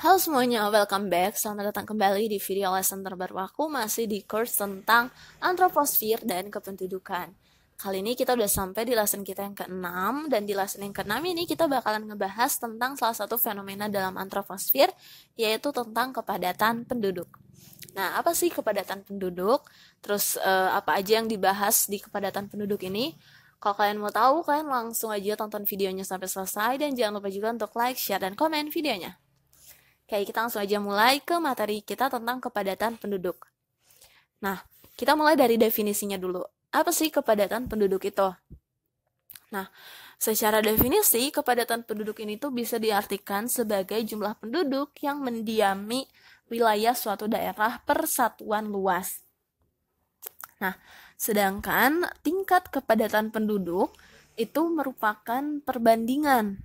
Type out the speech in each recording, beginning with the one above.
Halo semuanya, welcome back. Selamat datang kembali di video lesson terbaru aku masih di course tentang antroposfer dan kependudukan. Kali ini kita udah sampai di lesson kita yang ke-6 dan di lesson yang ke-6 ini kita bakalan ngebahas tentang salah satu fenomena dalam antroposfer yaitu tentang kepadatan penduduk. Nah, apa sih kepadatan penduduk? Terus eh, apa aja yang dibahas di kepadatan penduduk ini? Kalau kalian mau tahu, kalian langsung aja tonton videonya sampai selesai dan jangan lupa juga untuk like, share, dan komen videonya. Oke, kita langsung aja mulai ke materi kita tentang kepadatan penduduk. Nah, kita mulai dari definisinya dulu. Apa sih kepadatan penduduk itu? Nah, secara definisi, kepadatan penduduk ini tuh bisa diartikan sebagai jumlah penduduk yang mendiami wilayah suatu daerah per satuan luas. Nah, sedangkan tingkat kepadatan penduduk itu merupakan perbandingan.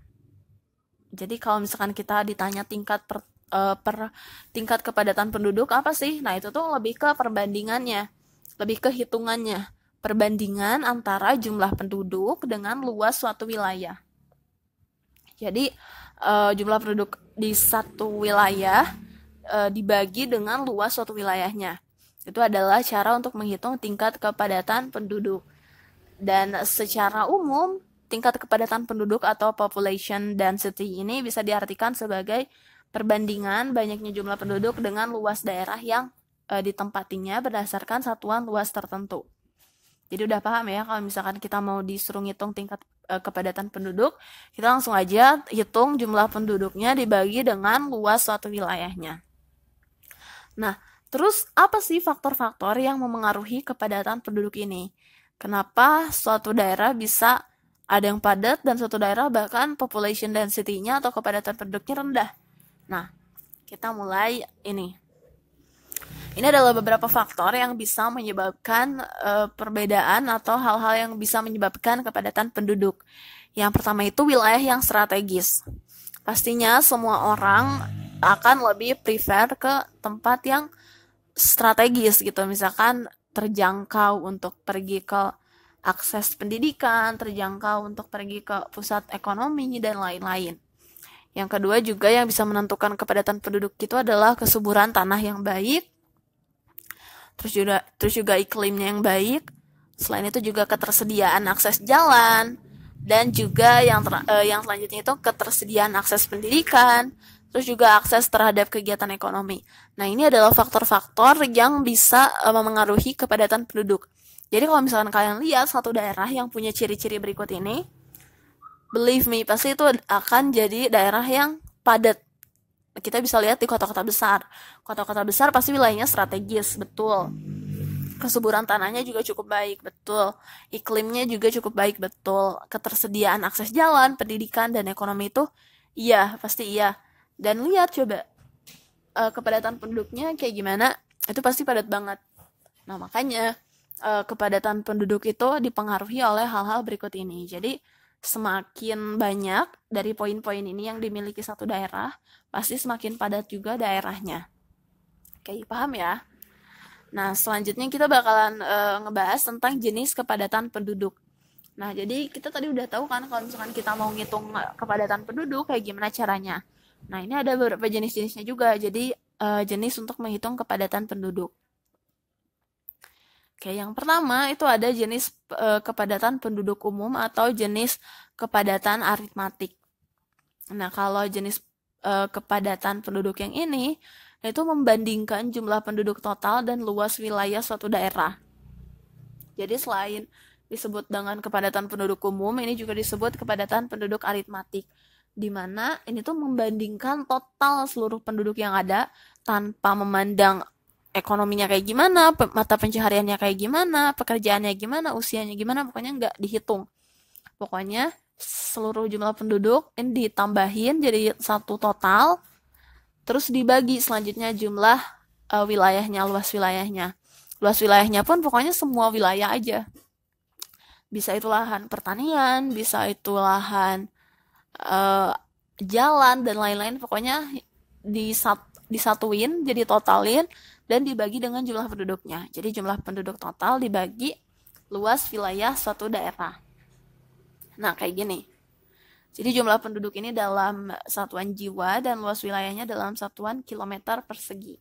Jadi kalau misalkan kita ditanya tingkat per uh, per tingkat kepadatan penduduk apa sih? Nah, itu tuh lebih ke perbandingannya, lebih ke hitungannya. Perbandingan antara jumlah penduduk dengan luas suatu wilayah. Jadi, uh, jumlah penduduk di satu wilayah uh, dibagi dengan luas suatu wilayahnya. Itu adalah cara untuk menghitung tingkat kepadatan penduduk. Dan secara umum, tingkat kepadatan penduduk atau population density ini bisa diartikan sebagai perbandingan banyaknya jumlah penduduk dengan luas daerah yang e, ditempatinya berdasarkan satuan luas tertentu. Jadi udah paham ya kalau misalkan kita mau disuruh ngitung tingkat e, kepadatan penduduk, kita langsung aja hitung jumlah penduduknya dibagi dengan luas suatu wilayahnya. Nah, terus apa sih faktor-faktor yang memengaruhi kepadatan penduduk ini? Kenapa suatu daerah bisa ada yang padat dan suatu daerah bahkan population density-nya atau kepadatan penduduknya rendah? Nah, kita mulai ini. Ini adalah beberapa faktor yang bisa menyebabkan uh, perbedaan atau hal-hal yang bisa menyebabkan kepadatan penduduk. Yang pertama itu wilayah yang strategis. Pastinya semua orang akan lebih prefer ke tempat yang strategis gitu. Misalkan terjangkau untuk pergi ke akses pendidikan, terjangkau untuk pergi ke pusat ekonomi dan lain-lain. Yang kedua juga yang bisa menentukan kepadatan penduduk itu adalah kesuburan tanah yang baik, terus juga terus juga iklimnya yang baik. Selain itu juga ketersediaan akses jalan dan juga yang ter, eh, yang selanjutnya itu ketersediaan akses pendidikan, terus juga akses terhadap kegiatan ekonomi. Nah, ini adalah faktor-faktor yang bisa eh, memengaruhi kepadatan penduduk. Jadi kalau misalkan kalian lihat satu daerah yang punya ciri-ciri berikut ini, believe me pasti itu akan jadi daerah yang padat kita bisa lihat di kota-kota besar kota-kota besar pasti wilayahnya strategis betul kesuburan tanahnya juga cukup baik betul iklimnya juga cukup baik betul ketersediaan akses jalan pendidikan dan ekonomi itu iya pasti iya dan lihat coba eh, kepadatan penduduknya kayak gimana itu pasti padat banget nah makanya eh, kepadatan penduduk itu dipengaruhi oleh hal-hal berikut ini jadi semakin banyak dari poin-poin ini yang dimiliki satu daerah, pasti semakin padat juga daerahnya. Oke, paham ya? Nah, selanjutnya kita bakalan e, ngebahas tentang jenis kepadatan penduduk. Nah, jadi kita tadi udah tahu kan kalau misalkan kita mau ngitung eh, kepadatan penduduk kayak gimana caranya. Nah, ini ada beberapa jenis-jenisnya juga. Jadi, e, jenis untuk menghitung kepadatan penduduk. Oke, yang pertama itu ada jenis e, kepadatan penduduk umum atau jenis kepadatan aritmatik. Nah, kalau jenis e, kepadatan penduduk yang ini itu membandingkan jumlah penduduk total dan luas wilayah suatu daerah. Jadi selain disebut dengan kepadatan penduduk umum, ini juga disebut kepadatan penduduk aritmatik di mana ini tuh membandingkan total seluruh penduduk yang ada tanpa memandang ekonominya kayak gimana, mata pencahariannya kayak gimana, pekerjaannya gimana, usianya gimana, pokoknya nggak dihitung. Pokoknya seluruh jumlah penduduk ini ditambahin jadi satu total, terus dibagi selanjutnya jumlah uh, wilayahnya, luas wilayahnya. Luas wilayahnya pun pokoknya semua wilayah aja. Bisa itu lahan pertanian, bisa itu lahan uh, jalan dan lain-lain, pokoknya disat disatuin jadi totalin dan dibagi dengan jumlah penduduknya. Jadi jumlah penduduk total dibagi luas wilayah suatu daerah. Nah, kayak gini. Jadi jumlah penduduk ini dalam satuan jiwa dan luas wilayahnya dalam satuan kilometer persegi.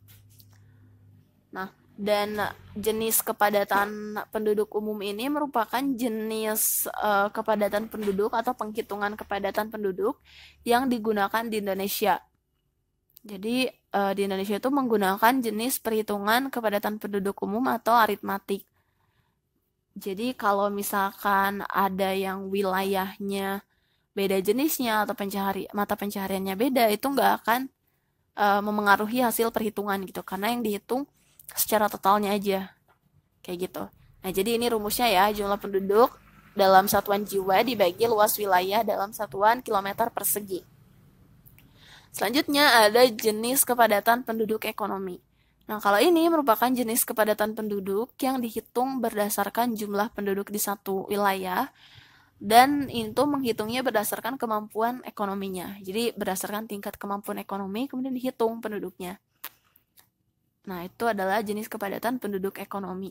Nah, dan jenis kepadatan penduduk umum ini merupakan jenis uh, kepadatan penduduk atau penghitungan kepadatan penduduk yang digunakan di Indonesia jadi uh, di Indonesia itu menggunakan jenis perhitungan kepadatan penduduk umum atau aritmatik. Jadi kalau misalkan ada yang wilayahnya beda jenisnya atau pencahari mata pencahariannya beda itu nggak akan uh, memengaruhi hasil perhitungan gitu karena yang dihitung secara totalnya aja kayak gitu. Nah jadi ini rumusnya ya jumlah penduduk dalam satuan jiwa dibagi luas wilayah dalam satuan kilometer persegi. Selanjutnya ada jenis kepadatan penduduk ekonomi. Nah, kalau ini merupakan jenis kepadatan penduduk yang dihitung berdasarkan jumlah penduduk di satu wilayah dan itu menghitungnya berdasarkan kemampuan ekonominya. Jadi berdasarkan tingkat kemampuan ekonomi kemudian dihitung penduduknya. Nah, itu adalah jenis kepadatan penduduk ekonomi.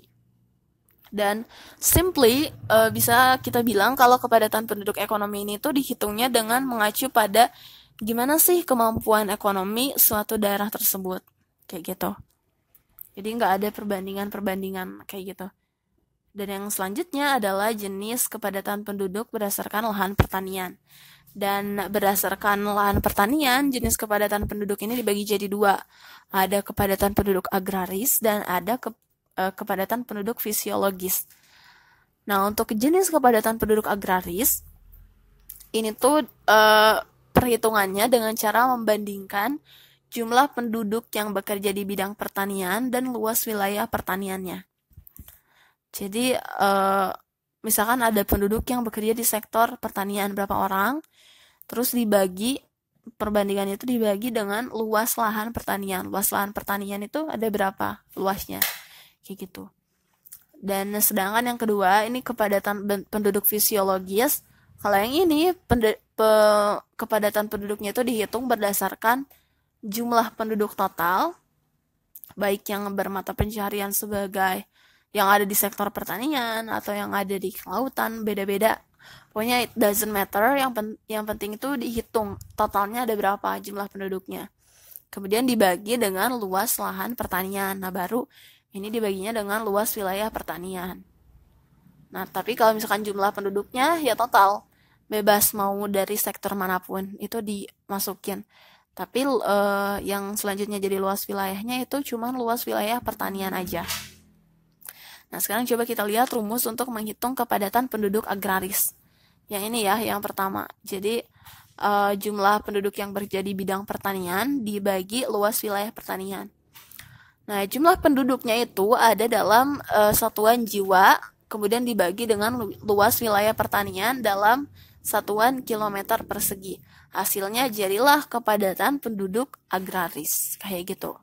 Dan simply uh, bisa kita bilang kalau kepadatan penduduk ekonomi ini itu dihitungnya dengan mengacu pada gimana sih kemampuan ekonomi suatu daerah tersebut kayak gitu jadi nggak ada perbandingan-perbandingan kayak gitu dan yang selanjutnya adalah jenis kepadatan penduduk berdasarkan lahan pertanian. Dan berdasarkan lahan pertanian, jenis kepadatan penduduk ini dibagi jadi dua. Ada kepadatan penduduk agraris dan ada ke, eh, kepadatan penduduk fisiologis. Nah, untuk jenis kepadatan penduduk agraris, ini tuh eh, perhitungannya dengan cara membandingkan jumlah penduduk yang bekerja di bidang pertanian dan luas wilayah pertaniannya. Jadi, uh, misalkan ada penduduk yang bekerja di sektor pertanian berapa orang, terus dibagi perbandingan itu dibagi dengan luas lahan pertanian. Luas lahan pertanian itu ada berapa luasnya? Kayak gitu. Dan sedangkan yang kedua, ini kepadatan penduduk fisiologis kalau yang ini pe, kepadatan penduduknya itu dihitung berdasarkan jumlah penduduk total baik yang bermata pencarian sebagai yang ada di sektor pertanian atau yang ada di kelautan beda-beda pokoknya it doesn't matter yang pen yang penting itu dihitung totalnya ada berapa jumlah penduduknya kemudian dibagi dengan luas lahan pertanian nah baru ini dibaginya dengan luas wilayah pertanian Nah, tapi kalau misalkan jumlah penduduknya ya total bebas mau dari sektor manapun itu dimasukin. Tapi uh, yang selanjutnya jadi luas wilayahnya itu cuma luas wilayah pertanian aja. Nah, sekarang coba kita lihat rumus untuk menghitung kepadatan penduduk agraris. Yang ini ya, yang pertama. Jadi, uh, jumlah penduduk yang berjadi bidang pertanian dibagi luas wilayah pertanian. Nah, jumlah penduduknya itu ada dalam uh, satuan jiwa kemudian dibagi dengan luas wilayah pertanian dalam satuan kilometer persegi. Hasilnya jadilah kepadatan penduduk agraris kayak gitu.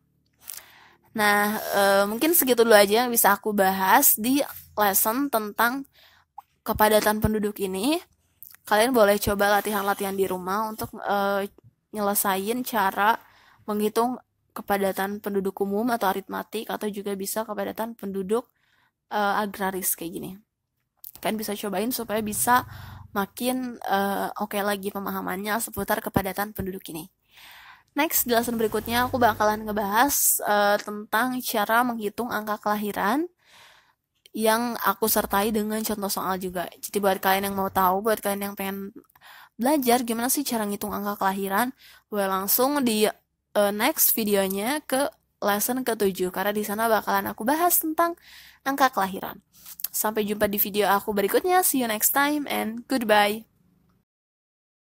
Nah, e, mungkin segitu dulu aja yang bisa aku bahas di lesson tentang kepadatan penduduk ini. Kalian boleh coba latihan-latihan di rumah untuk e, nyelesain cara menghitung kepadatan penduduk umum atau aritmatik atau juga bisa kepadatan penduduk uh, agraris kayak gini kalian bisa cobain supaya bisa makin uh, oke okay lagi pemahamannya seputar kepadatan penduduk ini. Next, jelasan berikutnya aku bakalan ngebahas uh, tentang cara menghitung angka kelahiran yang aku sertai dengan contoh soal juga. Jadi buat kalian yang mau tahu, buat kalian yang pengen belajar gimana sih cara ngitung angka kelahiran, gue langsung di uh, next videonya ke lesson ke-7 karena di sana bakalan aku bahas tentang angka kelahiran. Sampai jumpa di video aku berikutnya. See you next time and goodbye.